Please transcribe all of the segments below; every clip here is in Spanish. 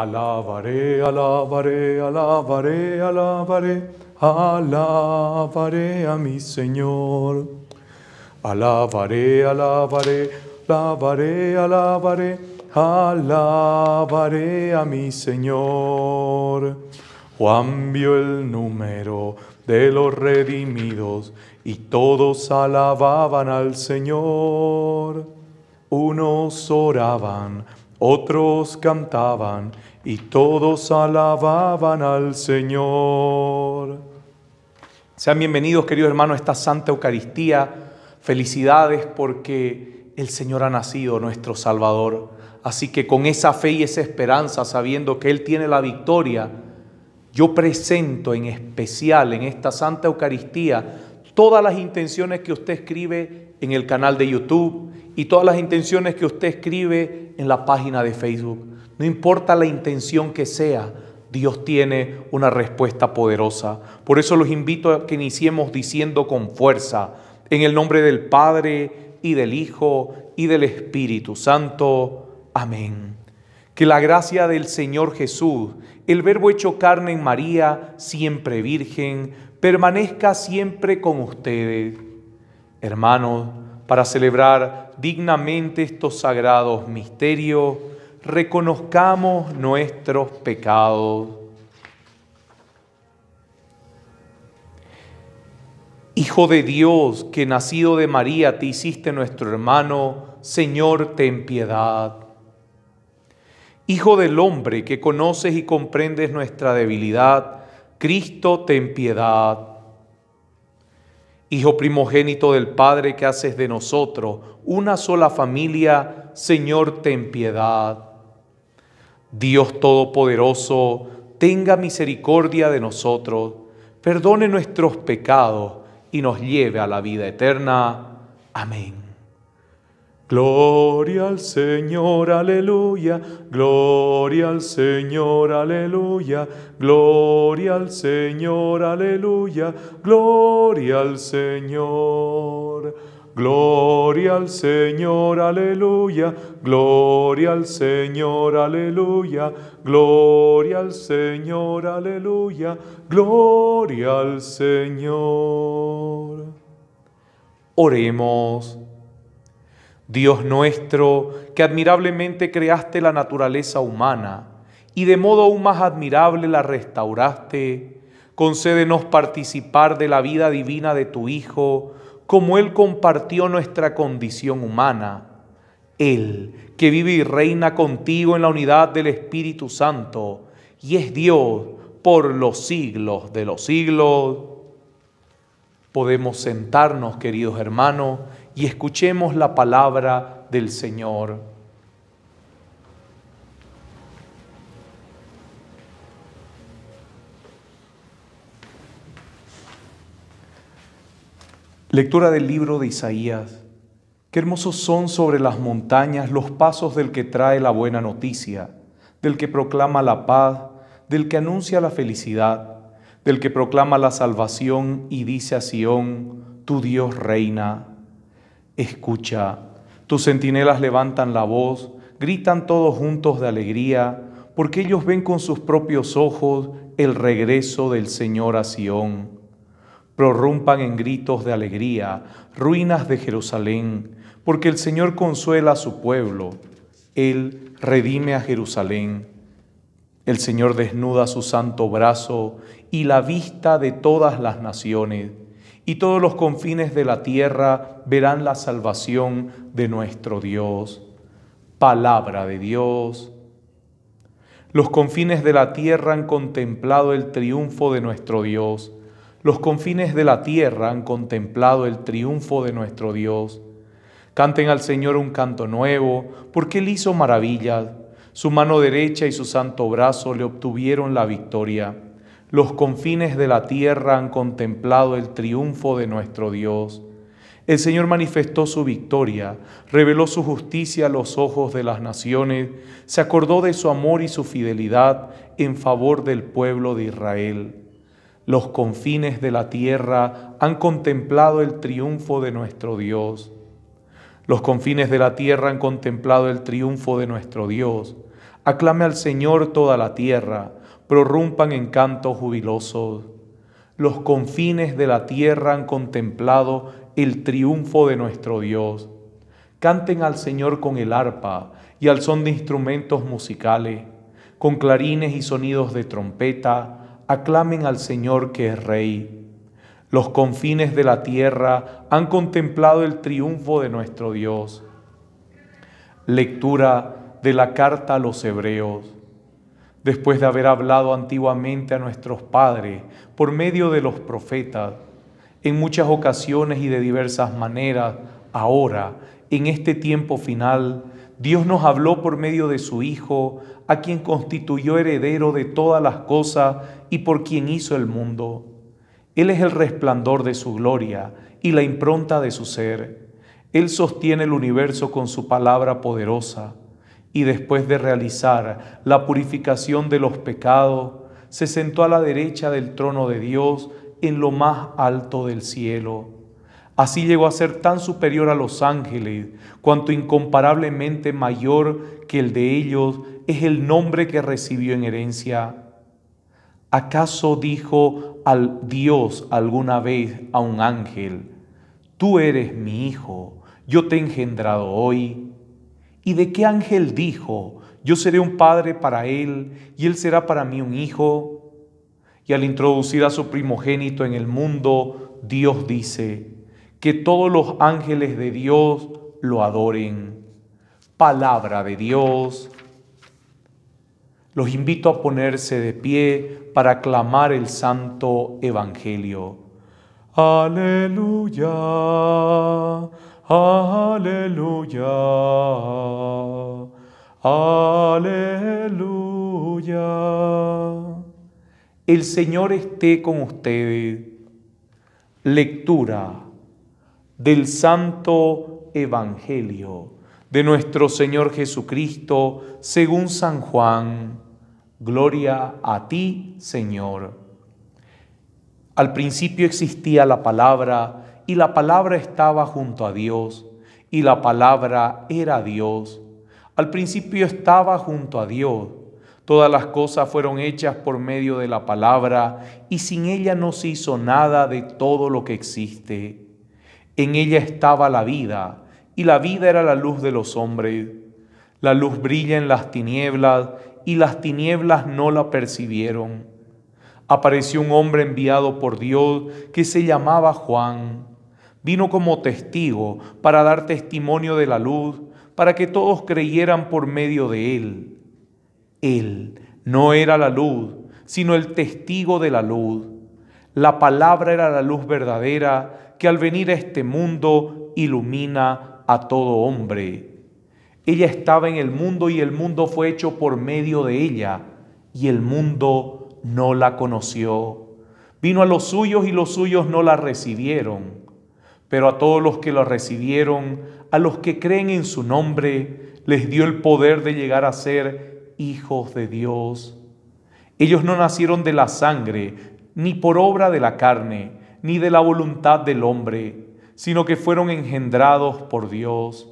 Alabaré, alabaré, alabaré, alabaré, alabaré a mi Señor. Alabaré, alabaré, alabaré, alabaré, alabaré a mi Señor. Juan vio el número de los redimidos y todos alababan al Señor. Unos oraban, otros cantaban y todos alababan al Señor. Sean bienvenidos, queridos hermanos, a esta Santa Eucaristía. Felicidades porque el Señor ha nacido, nuestro Salvador. Así que con esa fe y esa esperanza, sabiendo que Él tiene la victoria, yo presento en especial en esta Santa Eucaristía todas las intenciones que usted escribe en el canal de YouTube y todas las intenciones que usted escribe en la página de Facebook. No importa la intención que sea, Dios tiene una respuesta poderosa. Por eso los invito a que iniciemos diciendo con fuerza, en el nombre del Padre y del Hijo y del Espíritu Santo. Amén. Que la gracia del Señor Jesús, el Verbo hecho carne en María, siempre virgen, permanezca siempre con ustedes. Hermanos, para celebrar dignamente estos sagrados misterios, reconozcamos nuestros pecados. Hijo de Dios, que nacido de María te hiciste nuestro hermano, Señor, ten piedad. Hijo del hombre, que conoces y comprendes nuestra debilidad, Cristo, ten piedad. Hijo primogénito del Padre, que haces de nosotros una sola familia, Señor, ten piedad. Dios Todopoderoso, tenga misericordia de nosotros, perdone nuestros pecados y nos lleve a la vida eterna. Amén. Gloria al Señor, aleluya, gloria al Señor, aleluya, gloria al Señor, aleluya, gloria al Señor. Gloria al Señor, aleluya, gloria al Señor, aleluya, gloria al Señor, aleluya, gloria al Señor. Oremos. Dios nuestro, que admirablemente creaste la naturaleza humana y de modo aún más admirable la restauraste, concédenos participar de la vida divina de tu Hijo, como Él compartió nuestra condición humana. Él, que vive y reina contigo en la unidad del Espíritu Santo, y es Dios por los siglos de los siglos. Podemos sentarnos, queridos hermanos, y escuchemos la palabra del Señor. Lectura del libro de Isaías. Qué hermosos son sobre las montañas los pasos del que trae la buena noticia, del que proclama la paz, del que anuncia la felicidad, del que proclama la salvación y dice a Sión, tu Dios reina. Escucha, tus centinelas levantan la voz, gritan todos juntos de alegría, porque ellos ven con sus propios ojos el regreso del Señor a Sión prorrumpan en gritos de alegría, ruinas de Jerusalén, porque el Señor consuela a su pueblo, Él redime a Jerusalén. El Señor desnuda su santo brazo y la vista de todas las naciones, y todos los confines de la tierra verán la salvación de nuestro Dios. Palabra de Dios. Los confines de la tierra han contemplado el triunfo de nuestro Dios los confines de la tierra han contemplado el triunfo de nuestro Dios. Canten al Señor un canto nuevo, porque Él hizo maravillas. Su mano derecha y su santo brazo le obtuvieron la victoria. Los confines de la tierra han contemplado el triunfo de nuestro Dios. El Señor manifestó su victoria, reveló su justicia a los ojos de las naciones, se acordó de su amor y su fidelidad en favor del pueblo de Israel los confines de la tierra han contemplado el triunfo de nuestro Dios. Los confines de la tierra han contemplado el triunfo de nuestro Dios. Aclame al Señor toda la tierra, prorrumpan en cantos jubilosos. Los confines de la tierra han contemplado el triunfo de nuestro Dios. Canten al Señor con el arpa y al son de instrumentos musicales, con clarines y sonidos de trompeta, aclamen al Señor que es Rey. Los confines de la tierra han contemplado el triunfo de nuestro Dios. Lectura de la carta a los hebreos. Después de haber hablado antiguamente a nuestros padres por medio de los profetas, en muchas ocasiones y de diversas maneras, ahora, en este tiempo final, Dios nos habló por medio de su Hijo, a quien constituyó heredero de todas las cosas y por quien hizo el mundo. Él es el resplandor de su gloria y la impronta de su ser. Él sostiene el universo con su palabra poderosa y después de realizar la purificación de los pecados, se sentó a la derecha del trono de Dios en lo más alto del cielo. Así llegó a ser tan superior a los ángeles, cuanto incomparablemente mayor que el de ellos es el nombre que recibió en herencia. ¿Acaso dijo al Dios alguna vez a un ángel, Tú eres mi hijo, yo te he engendrado hoy? ¿Y de qué ángel dijo, Yo seré un padre para él y él será para mí un hijo? Y al introducir a su primogénito en el mundo, Dios dice, Que todos los ángeles de Dios lo adoren. Palabra de Dios. Los invito a ponerse de pie para clamar el santo evangelio. Aleluya, aleluya, aleluya. El Señor esté con ustedes. Lectura del Santo Evangelio de nuestro Señor Jesucristo, según San Juan. Gloria a ti, Señor. Al principio existía la palabra, y la palabra estaba junto a Dios, y la palabra era Dios. Al principio estaba junto a Dios. Todas las cosas fueron hechas por medio de la palabra, y sin ella no se hizo nada de todo lo que existe. En ella estaba la vida y la vida era la luz de los hombres. La luz brilla en las tinieblas y las tinieblas no la percibieron. Apareció un hombre enviado por Dios que se llamaba Juan. Vino como testigo para dar testimonio de la luz, para que todos creyeran por medio de él. Él no era la luz, sino el testigo de la luz. La palabra era la luz verdadera que al venir a este mundo ilumina a todo hombre. Ella estaba en el mundo y el mundo fue hecho por medio de ella y el mundo no la conoció. Vino a los suyos y los suyos no la recibieron. Pero a todos los que la recibieron, a los que creen en su nombre, les dio el poder de llegar a ser hijos de Dios. Ellos no nacieron de la sangre, ni por obra de la carne, ni de la voluntad del hombre, sino que fueron engendrados por Dios.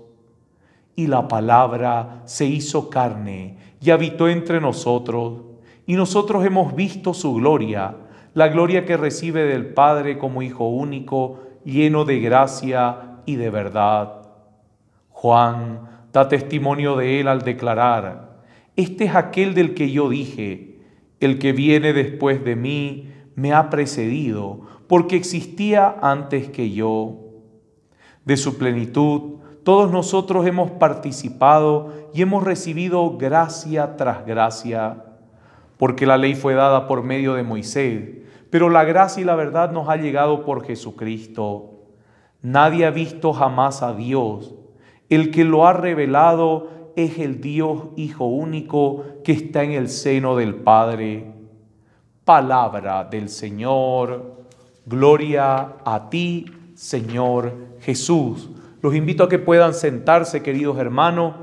Y la palabra se hizo carne y habitó entre nosotros, y nosotros hemos visto su gloria, la gloria que recibe del Padre como Hijo único, lleno de gracia y de verdad. Juan da testimonio de él al declarar, este es aquel del que yo dije, el que viene después de mí me ha precedido, porque existía antes que yo de su plenitud, todos nosotros hemos participado y hemos recibido gracia tras gracia, porque la ley fue dada por medio de Moisés, pero la gracia y la verdad nos ha llegado por Jesucristo. Nadie ha visto jamás a Dios. El que lo ha revelado es el Dios Hijo único que está en el seno del Padre. Palabra del Señor. Gloria a ti, Señor Jesús. Los invito a que puedan sentarse, queridos hermanos.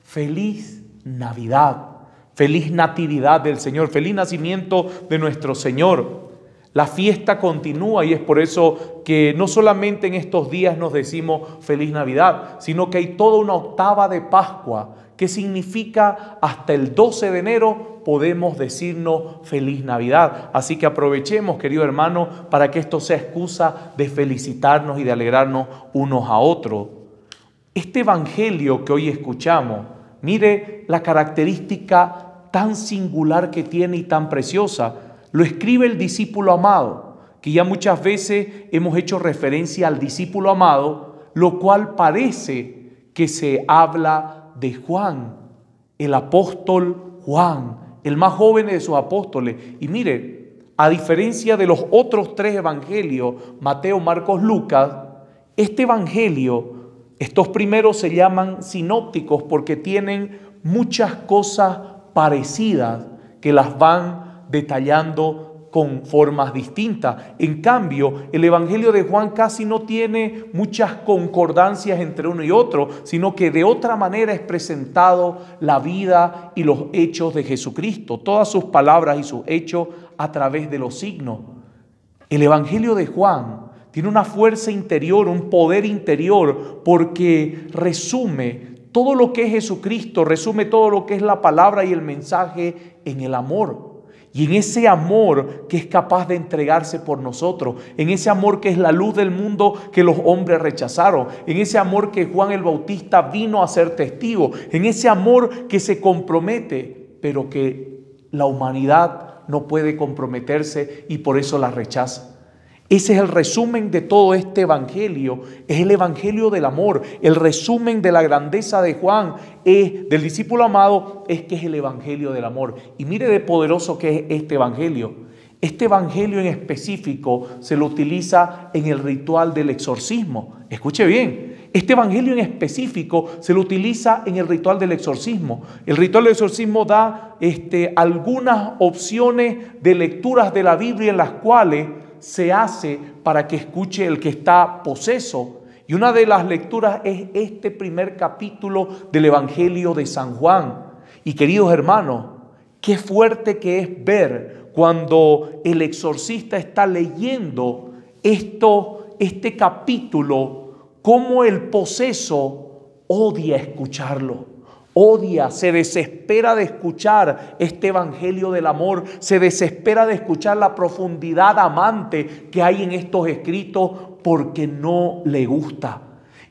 Feliz Navidad, feliz Natividad del Señor, feliz nacimiento de nuestro Señor. La fiesta continúa y es por eso que no solamente en estos días nos decimos feliz Navidad, sino que hay toda una octava de Pascua que significa hasta el 12 de enero podemos decirnos feliz Navidad. Así que aprovechemos, querido hermano, para que esto sea excusa de felicitarnos y de alegrarnos unos a otros. Este Evangelio que hoy escuchamos, mire la característica tan singular que tiene y tan preciosa, lo escribe el discípulo amado, que ya muchas veces hemos hecho referencia al discípulo amado, lo cual parece que se habla de Juan, el apóstol Juan, el más joven de sus apóstoles. Y mire, a diferencia de los otros tres evangelios, Mateo, Marcos, Lucas, este evangelio, estos primeros se llaman sinópticos porque tienen muchas cosas parecidas que las van detallando con formas distintas. En cambio, el Evangelio de Juan casi no tiene muchas concordancias entre uno y otro, sino que de otra manera es presentado la vida y los hechos de Jesucristo, todas sus palabras y sus hechos a través de los signos. El Evangelio de Juan tiene una fuerza interior, un poder interior, porque resume todo lo que es Jesucristo, resume todo lo que es la palabra y el mensaje en el amor. Y en ese amor que es capaz de entregarse por nosotros, en ese amor que es la luz del mundo que los hombres rechazaron, en ese amor que Juan el Bautista vino a ser testigo, en ese amor que se compromete, pero que la humanidad no puede comprometerse y por eso la rechaza. Ese es el resumen de todo este evangelio, es el evangelio del amor. El resumen de la grandeza de Juan, es, del discípulo amado, es que es el evangelio del amor. Y mire de poderoso que es este evangelio. Este evangelio en específico se lo utiliza en el ritual del exorcismo. Escuche bien. Este evangelio en específico se lo utiliza en el ritual del exorcismo. El ritual del exorcismo da este, algunas opciones de lecturas de la Biblia en las cuales se hace para que escuche el que está poseso. Y una de las lecturas es este primer capítulo del Evangelio de San Juan. Y queridos hermanos, qué fuerte que es ver cuando el exorcista está leyendo esto, este capítulo, cómo el poseso odia escucharlo odia, se desespera de escuchar este Evangelio del Amor, se desespera de escuchar la profundidad amante que hay en estos escritos porque no le gusta.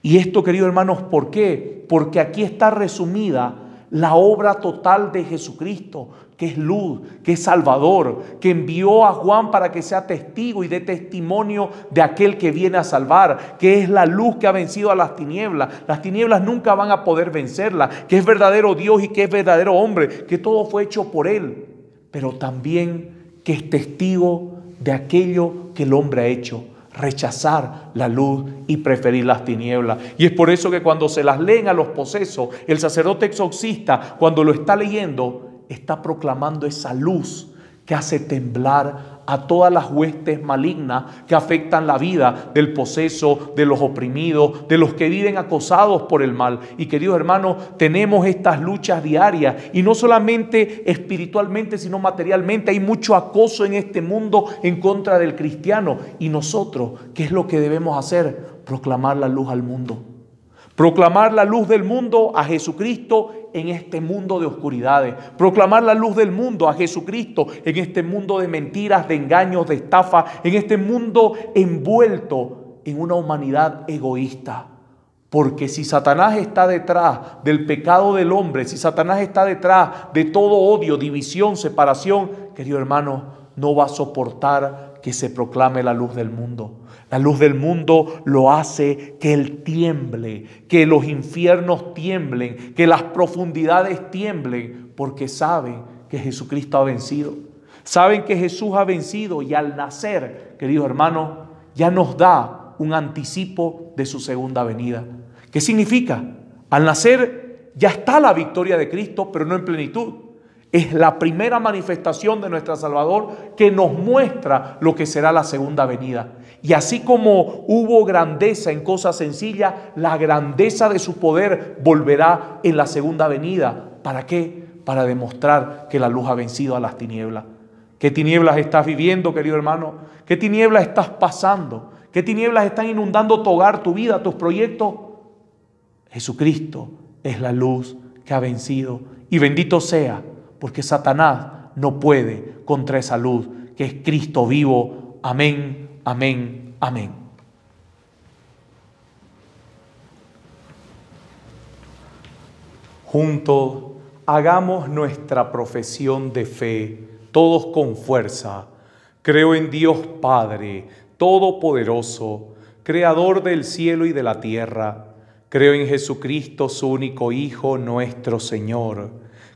Y esto, queridos hermanos, ¿por qué? Porque aquí está resumida la obra total de Jesucristo, que es luz, que es salvador, que envió a Juan para que sea testigo y dé testimonio de aquel que viene a salvar, que es la luz que ha vencido a las tinieblas. Las tinieblas nunca van a poder vencerla, que es verdadero Dios y que es verdadero hombre, que todo fue hecho por él, pero también que es testigo de aquello que el hombre ha hecho rechazar la luz y preferir las tinieblas. Y es por eso que cuando se las leen a los posesos, el sacerdote exorcista, cuando lo está leyendo, está proclamando esa luz que hace temblar a todas las huestes malignas que afectan la vida del poseso, de los oprimidos, de los que viven acosados por el mal. Y queridos hermanos, tenemos estas luchas diarias y no solamente espiritualmente, sino materialmente. Hay mucho acoso en este mundo en contra del cristiano. Y nosotros, ¿qué es lo que debemos hacer? Proclamar la luz al mundo. Proclamar la luz del mundo a Jesucristo en este mundo de oscuridades, proclamar la luz del mundo a Jesucristo en este mundo de mentiras, de engaños, de estafa, en este mundo envuelto en una humanidad egoísta. Porque si Satanás está detrás del pecado del hombre, si Satanás está detrás de todo odio, división, separación, querido hermano, no va a soportar que se proclame la luz del mundo. La luz del mundo lo hace que él tiemble, que los infiernos tiemblen, que las profundidades tiemblen, porque saben que Jesucristo ha vencido. Saben que Jesús ha vencido y al nacer, querido hermano ya nos da un anticipo de su segunda venida. ¿Qué significa? Al nacer ya está la victoria de Cristo, pero no en plenitud es la primera manifestación de nuestro Salvador que nos muestra lo que será la segunda venida. Y así como hubo grandeza en cosas sencillas, la grandeza de su poder volverá en la segunda venida. ¿Para qué? Para demostrar que la luz ha vencido a las tinieblas. ¿Qué tinieblas estás viviendo, querido hermano? ¿Qué tinieblas estás pasando? ¿Qué tinieblas están inundando tu hogar, tu vida, tus proyectos? Jesucristo es la luz que ha vencido. Y bendito sea porque Satanás no puede contra esa luz que es Cristo vivo. Amén, amén, amén. Juntos hagamos nuestra profesión de fe, todos con fuerza. Creo en Dios Padre, Todopoderoso, Creador del cielo y de la tierra. Creo en Jesucristo, su único Hijo, nuestro Señor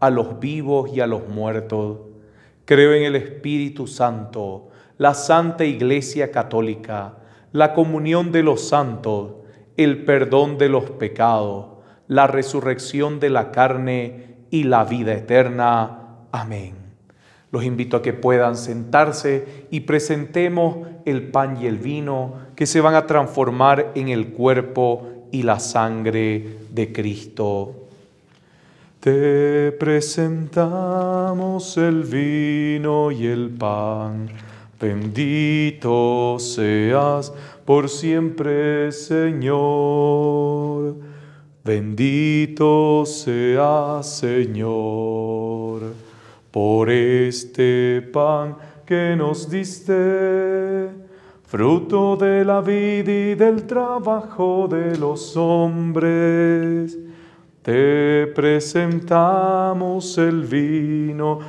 a los vivos y a los muertos. Creo en el Espíritu Santo, la Santa Iglesia Católica, la comunión de los santos, el perdón de los pecados, la resurrección de la carne y la vida eterna. Amén. Los invito a que puedan sentarse y presentemos el pan y el vino que se van a transformar en el cuerpo y la sangre de Cristo. Te presentamos el vino y el pan. Bendito seas por siempre, Señor. Bendito seas, Señor, por este pan que nos diste, fruto de la vida y del trabajo de los hombres. Te presentamos el vino,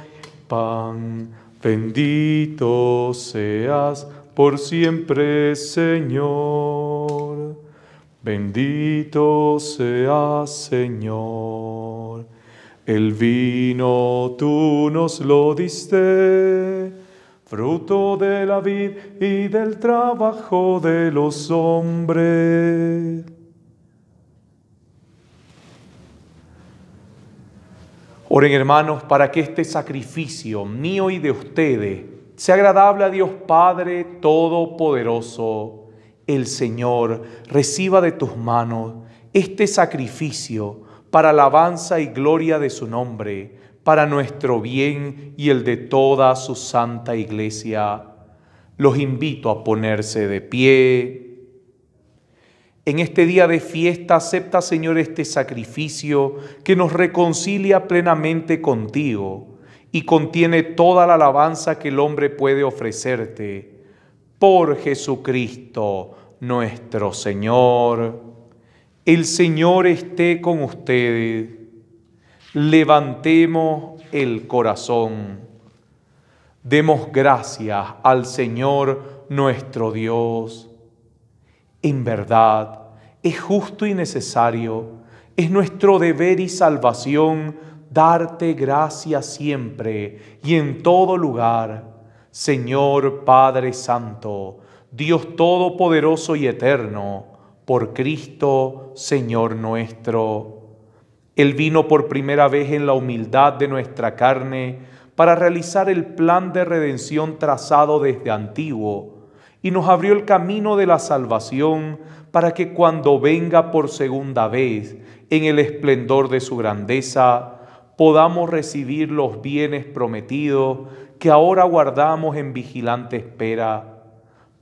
pan, bendito seas por siempre, Señor. Bendito seas, Señor. El vino tú nos lo diste, fruto de la vid y del trabajo de los hombres. Oren hermanos para que este sacrificio mío y de ustedes sea agradable a Dios Padre Todopoderoso. El Señor reciba de tus manos este sacrificio para alabanza y gloria de su nombre, para nuestro bien y el de toda su santa iglesia. Los invito a ponerse de pie. En este día de fiesta acepta, Señor, este sacrificio que nos reconcilia plenamente contigo y contiene toda la alabanza que el hombre puede ofrecerte. Por Jesucristo nuestro Señor. El Señor esté con ustedes. Levantemos el corazón. Demos gracias al Señor nuestro Dios en verdad, es justo y necesario, es nuestro deber y salvación darte gracias siempre y en todo lugar, Señor Padre Santo, Dios Todopoderoso y Eterno, por Cristo, Señor nuestro. Él vino por primera vez en la humildad de nuestra carne para realizar el plan de redención trazado desde antiguo y nos abrió el camino de la salvación para que cuando venga por segunda vez en el esplendor de su grandeza, podamos recibir los bienes prometidos que ahora guardamos en vigilante espera.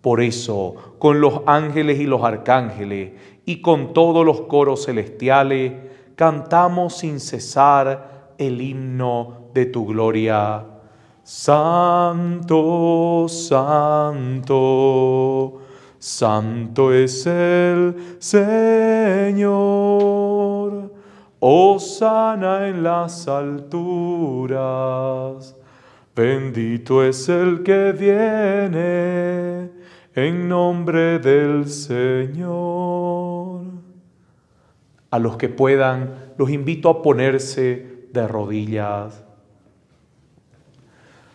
Por eso, con los ángeles y los arcángeles y con todos los coros celestiales, cantamos sin cesar el himno de tu gloria. Santo, santo, santo es el Señor. sana en las alturas. Bendito es el que viene en nombre del Señor. A los que puedan, los invito a ponerse de rodillas.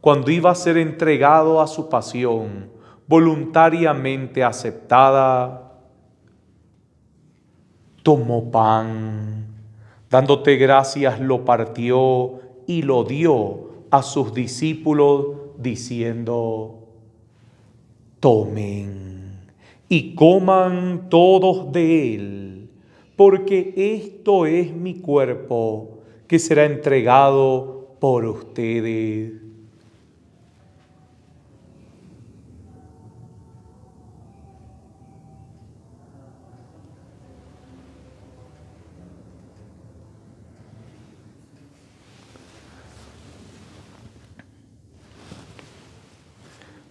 cuando iba a ser entregado a su pasión voluntariamente aceptada, tomó pan, dándote gracias lo partió y lo dio a sus discípulos diciendo, tomen y coman todos de él, porque esto es mi cuerpo que será entregado por ustedes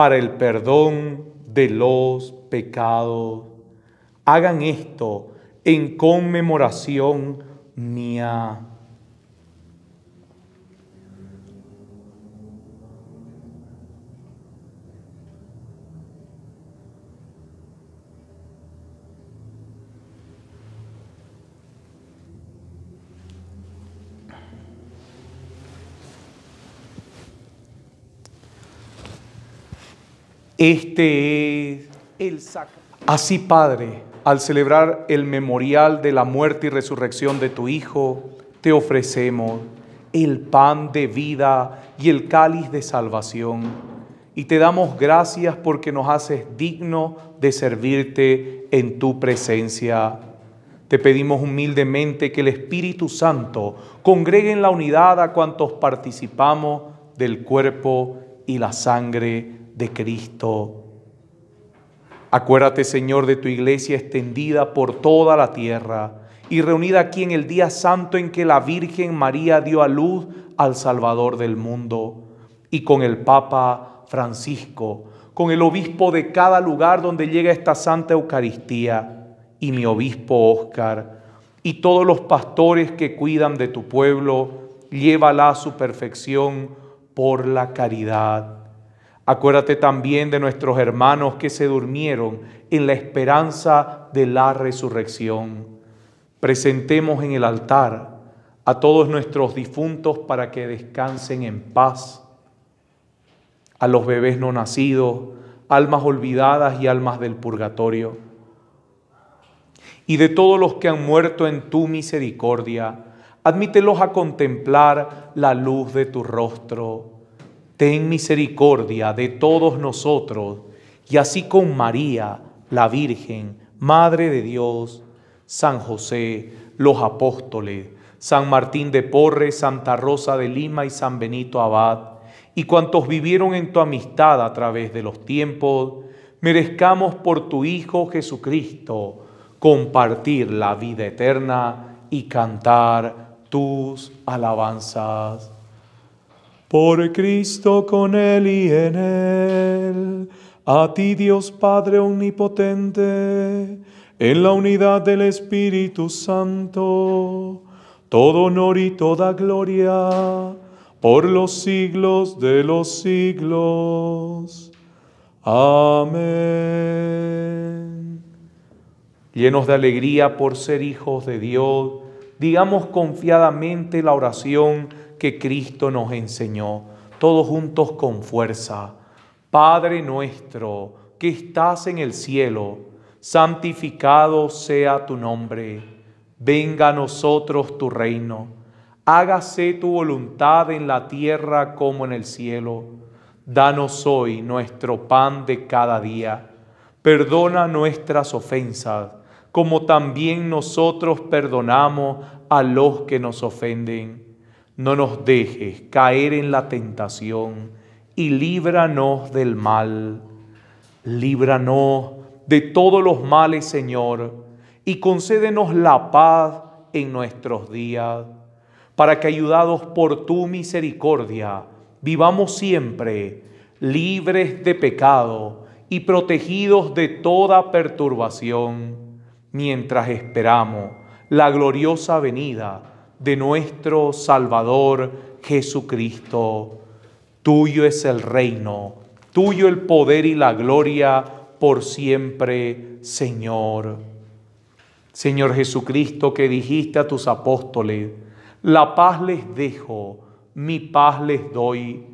para el perdón de los pecados. Hagan esto en conmemoración mía. Este es el sacramento. Así, Padre, al celebrar el memorial de la muerte y resurrección de tu Hijo, te ofrecemos el pan de vida y el cáliz de salvación. Y te damos gracias porque nos haces digno de servirte en tu presencia. Te pedimos humildemente que el Espíritu Santo congregue en la unidad a cuantos participamos del cuerpo y la sangre de Cristo. Acuérdate, Señor, de tu iglesia extendida por toda la tierra y reunida aquí en el día santo en que la Virgen María dio a luz al Salvador del mundo, y con el Papa Francisco, con el obispo de cada lugar donde llega esta Santa Eucaristía, y mi obispo Óscar, y todos los pastores que cuidan de tu pueblo, llévala a su perfección por la caridad. Acuérdate también de nuestros hermanos que se durmieron en la esperanza de la resurrección. Presentemos en el altar a todos nuestros difuntos para que descansen en paz, a los bebés no nacidos, almas olvidadas y almas del purgatorio, y de todos los que han muerto en tu misericordia, admítelos a contemplar la luz de tu rostro ten misericordia de todos nosotros, y así con María, la Virgen, Madre de Dios, San José, los apóstoles, San Martín de Porres, Santa Rosa de Lima y San Benito Abad, y cuantos vivieron en tu amistad a través de los tiempos, merezcamos por tu Hijo Jesucristo compartir la vida eterna y cantar tus alabanzas. Por Cristo con Él y en Él, a ti Dios Padre Omnipotente, en la unidad del Espíritu Santo, todo honor y toda gloria por los siglos de los siglos. Amén. Llenos de alegría por ser hijos de Dios, digamos confiadamente la oración que Cristo nos enseñó, todos juntos con fuerza. Padre nuestro, que estás en el cielo, santificado sea tu nombre. Venga a nosotros tu reino. Hágase tu voluntad en la tierra como en el cielo. Danos hoy nuestro pan de cada día. Perdona nuestras ofensas, como también nosotros perdonamos a los que nos ofenden no nos dejes caer en la tentación y líbranos del mal. Líbranos de todos los males, Señor, y concédenos la paz en nuestros días, para que ayudados por tu misericordia vivamos siempre libres de pecado y protegidos de toda perturbación, mientras esperamos la gloriosa venida de nuestro Salvador Jesucristo. Tuyo es el reino, tuyo el poder y la gloria por siempre, Señor. Señor Jesucristo, que dijiste a tus apóstoles, la paz les dejo, mi paz les doy.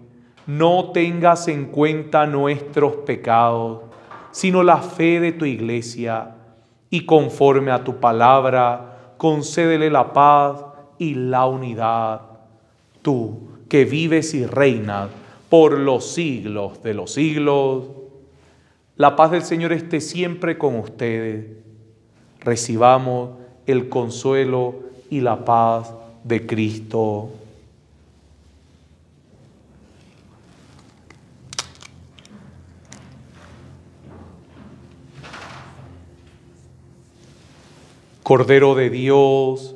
No tengas en cuenta nuestros pecados, sino la fe de tu iglesia, y conforme a tu palabra, concédele la paz y la unidad. Tú que vives y reinas por los siglos de los siglos. La paz del Señor esté siempre con ustedes. Recibamos el consuelo y la paz de Cristo. Cordero de Dios,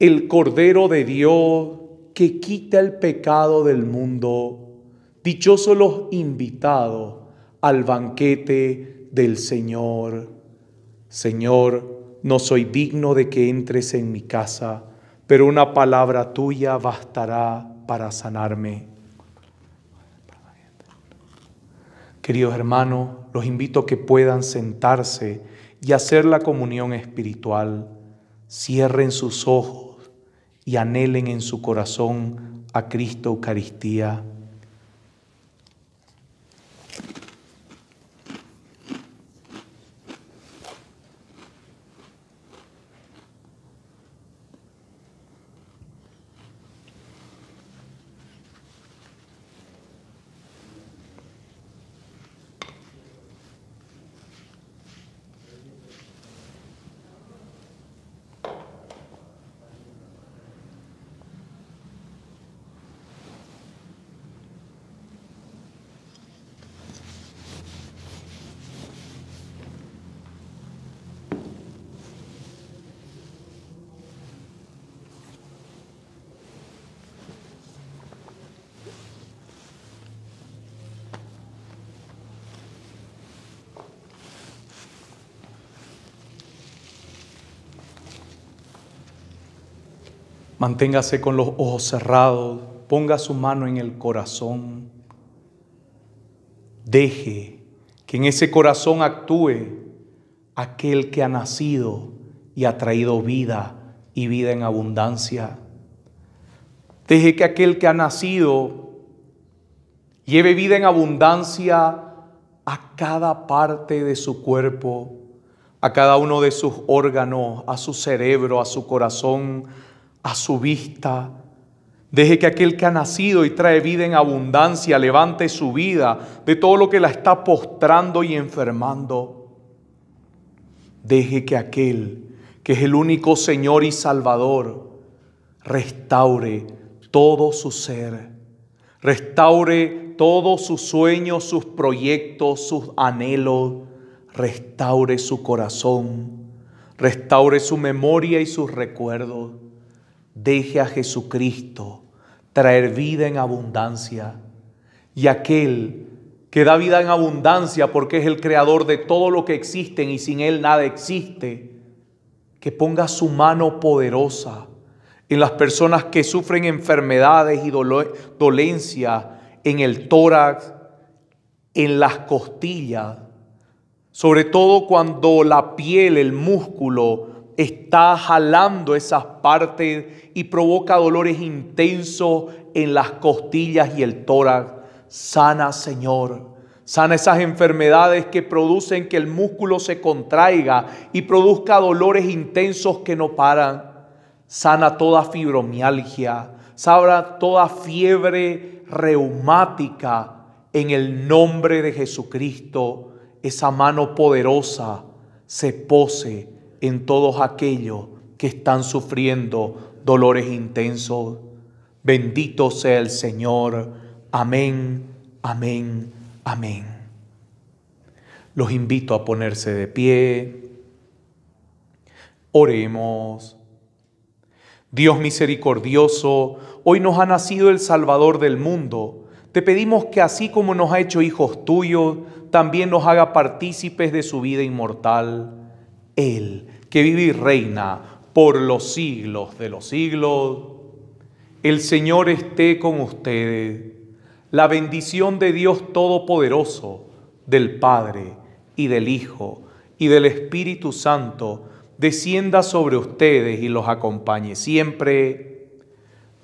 el Cordero de Dios que quita el pecado del mundo, dichosos los invitados al banquete del Señor. Señor, no soy digno de que entres en mi casa, pero una palabra tuya bastará para sanarme. Queridos hermanos, los invito a que puedan sentarse y hacer la comunión espiritual. Cierren sus ojos y anhelen en su corazón a Cristo Eucaristía Manténgase con los ojos cerrados, ponga su mano en el corazón. Deje que en ese corazón actúe aquel que ha nacido y ha traído vida y vida en abundancia. Deje que aquel que ha nacido lleve vida en abundancia a cada parte de su cuerpo, a cada uno de sus órganos, a su cerebro, a su corazón, a su vista. Deje que aquel que ha nacido y trae vida en abundancia levante su vida de todo lo que la está postrando y enfermando. Deje que aquel que es el único Señor y Salvador restaure todo su ser, restaure todos sus sueños, sus proyectos, sus anhelos, restaure su corazón, restaure su memoria y sus recuerdos deje a Jesucristo traer vida en abundancia. Y aquel que da vida en abundancia porque es el creador de todo lo que existe y sin él nada existe, que ponga su mano poderosa en las personas que sufren enfermedades y dolencia, en el tórax, en las costillas, sobre todo cuando la piel, el músculo, está jalando esas partes y provoca dolores intensos en las costillas y el tórax. Sana, Señor. Sana esas enfermedades que producen que el músculo se contraiga y produzca dolores intensos que no paran. Sana toda fibromialgia. Sana toda fiebre reumática. En el nombre de Jesucristo, esa mano poderosa se pose en todos aquellos que están sufriendo dolores intensos. Bendito sea el Señor. Amén, amén, amén. Los invito a ponerse de pie. Oremos. Dios misericordioso, hoy nos ha nacido el Salvador del mundo. Te pedimos que así como nos ha hecho hijos tuyos, también nos haga partícipes de su vida inmortal. Él que vive y reina por los siglos de los siglos. El Señor esté con ustedes. La bendición de Dios Todopoderoso, del Padre y del Hijo y del Espíritu Santo, descienda sobre ustedes y los acompañe siempre.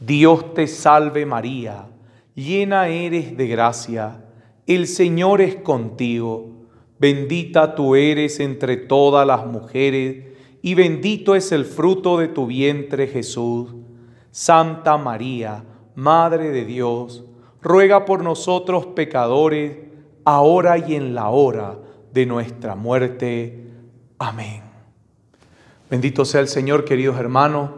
Dios te salve María, llena eres de gracia, el Señor es contigo, bendita tú eres entre todas las mujeres y bendito es el fruto de tu vientre Jesús. Santa María, Madre de Dios, ruega por nosotros pecadores, ahora y en la hora de nuestra muerte. Amén. Bendito sea el Señor, queridos hermanos.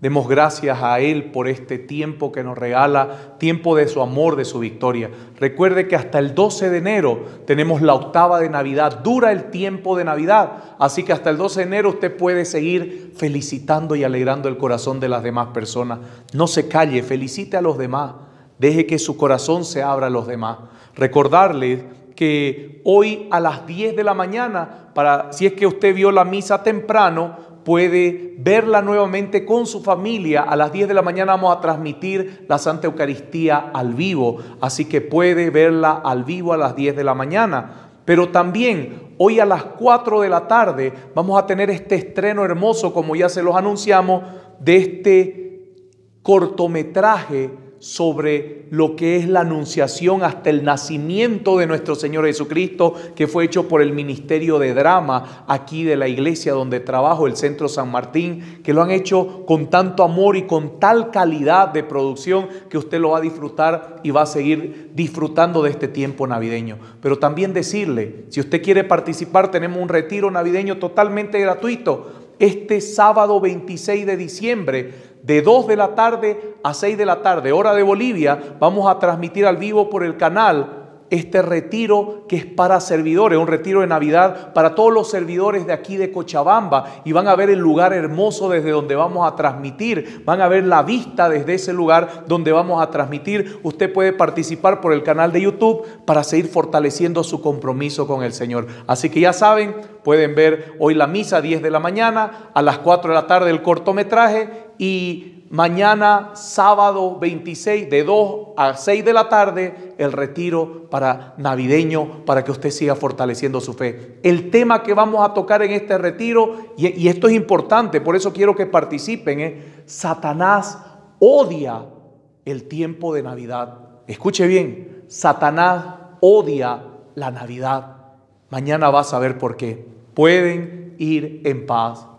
Demos gracias a Él por este tiempo que nos regala, tiempo de su amor, de su victoria. Recuerde que hasta el 12 de enero tenemos la octava de Navidad, dura el tiempo de Navidad, así que hasta el 12 de enero usted puede seguir felicitando y alegrando el corazón de las demás personas. No se calle, felicite a los demás, deje que su corazón se abra a los demás. Recordarles que hoy a las 10 de la mañana, para, si es que usted vio la misa temprano, puede verla nuevamente con su familia. A las 10 de la mañana vamos a transmitir la Santa Eucaristía al vivo, así que puede verla al vivo a las 10 de la mañana. Pero también hoy a las 4 de la tarde vamos a tener este estreno hermoso, como ya se los anunciamos, de este cortometraje sobre lo que es la anunciación hasta el nacimiento de nuestro Señor Jesucristo, que fue hecho por el Ministerio de Drama aquí de la iglesia donde trabajo, el Centro San Martín, que lo han hecho con tanto amor y con tal calidad de producción que usted lo va a disfrutar y va a seguir disfrutando de este tiempo navideño. Pero también decirle, si usted quiere participar, tenemos un retiro navideño totalmente gratuito este sábado 26 de diciembre de 2 de la tarde a 6 de la tarde, hora de Bolivia, vamos a transmitir al vivo por el canal este retiro que es para servidores, un retiro de Navidad para todos los servidores de aquí de Cochabamba y van a ver el lugar hermoso desde donde vamos a transmitir, van a ver la vista desde ese lugar donde vamos a transmitir. Usted puede participar por el canal de YouTube para seguir fortaleciendo su compromiso con el Señor. Así que ya saben, pueden ver hoy la misa 10 de la mañana, a las 4 de la tarde el cortometraje y mañana sábado 26 de 2 a 6 de la tarde el retiro para navideño para que usted siga fortaleciendo su fe. El tema que vamos a tocar en este retiro, y, esto es importante, por eso quiero que participen, Satanás odia el tiempo de Navidad. Escuche bien, Satanás odia la Navidad. Mañana vas a ver por qué. Pueden ir en paz